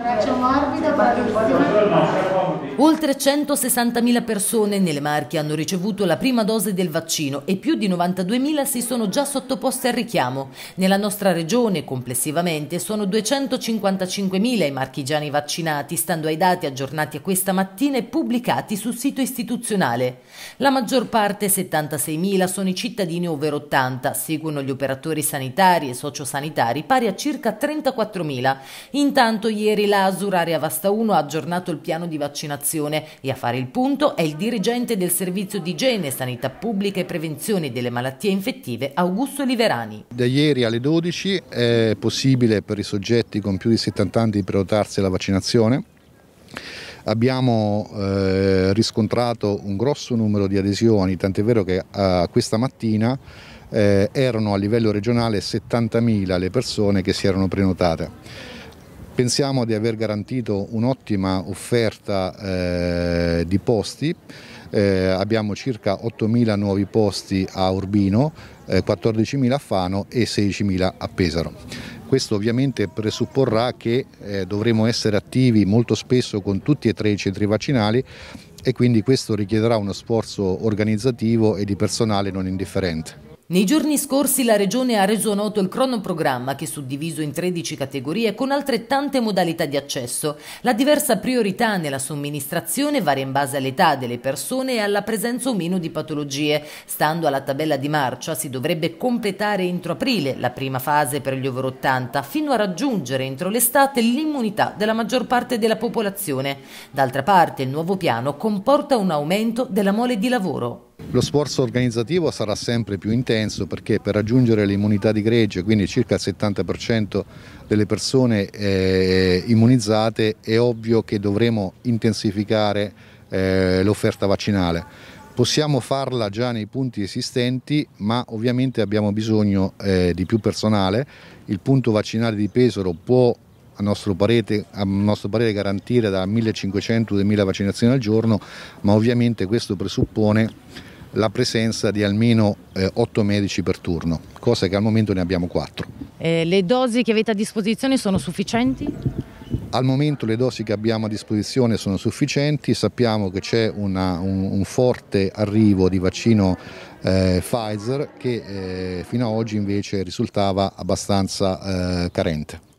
Braccio morbido, Oltre 160.000 persone nelle Marche hanno ricevuto la prima dose del vaccino e più di 92.000 si sono già sottoposte al richiamo. Nella nostra regione complessivamente sono 255.000 i marchigiani vaccinati, stando ai dati aggiornati a questa mattina e pubblicati sul sito istituzionale. La maggior parte, 76.000, sono i cittadini over 80, seguono gli operatori sanitari e sociosanitari pari a circa 34.000. Intanto ieri la Asur Aria Vasta 1 ha aggiornato il piano di vaccinazione e a fare il punto è il dirigente del servizio di igiene, sanità pubblica e prevenzione delle malattie infettive Augusto Liverani. Da ieri alle 12 è possibile per i soggetti con più di 70 anni di prenotarsi alla vaccinazione. Abbiamo eh, riscontrato un grosso numero di adesioni, tant'è vero che eh, questa mattina eh, erano a livello regionale 70.000 le persone che si erano prenotate. Pensiamo di aver garantito un'ottima offerta eh, di posti, eh, abbiamo circa 8.000 nuovi posti a Urbino, eh, 14.000 a Fano e 16.000 a Pesaro. Questo ovviamente presupporrà che eh, dovremo essere attivi molto spesso con tutti e tre i centri vaccinali e quindi questo richiederà uno sforzo organizzativo e di personale non indifferente. Nei giorni scorsi la Regione ha reso noto il cronoprogramma che è suddiviso in 13 categorie con altrettante modalità di accesso. La diversa priorità nella somministrazione varia in base all'età delle persone e alla presenza o meno di patologie. Stando alla tabella di marcia si dovrebbe completare entro aprile la prima fase per gli over 80 fino a raggiungere entro l'estate l'immunità della maggior parte della popolazione. D'altra parte il nuovo piano comporta un aumento della mole di lavoro. Lo sforzo organizzativo sarà sempre più intenso perché per raggiungere l'immunità di gregge, quindi circa il 70% delle persone eh, immunizzate, è ovvio che dovremo intensificare eh, l'offerta vaccinale. Possiamo farla già nei punti esistenti, ma ovviamente abbiamo bisogno eh, di più personale. Il punto vaccinale di Pesaro può a nostro, parere, a nostro parere, garantire da 1500-2000 vaccinazioni al giorno, ma ovviamente questo presuppone la presenza di almeno eh, 8 medici per turno, cosa che al momento ne abbiamo 4. Eh, le dosi che avete a disposizione sono sufficienti? Al momento le dosi che abbiamo a disposizione sono sufficienti, sappiamo che c'è un, un, forte arrivo di vaccino eh, Pfizer che eh, fino ad oggi invece risultava abbastanza eh, carente.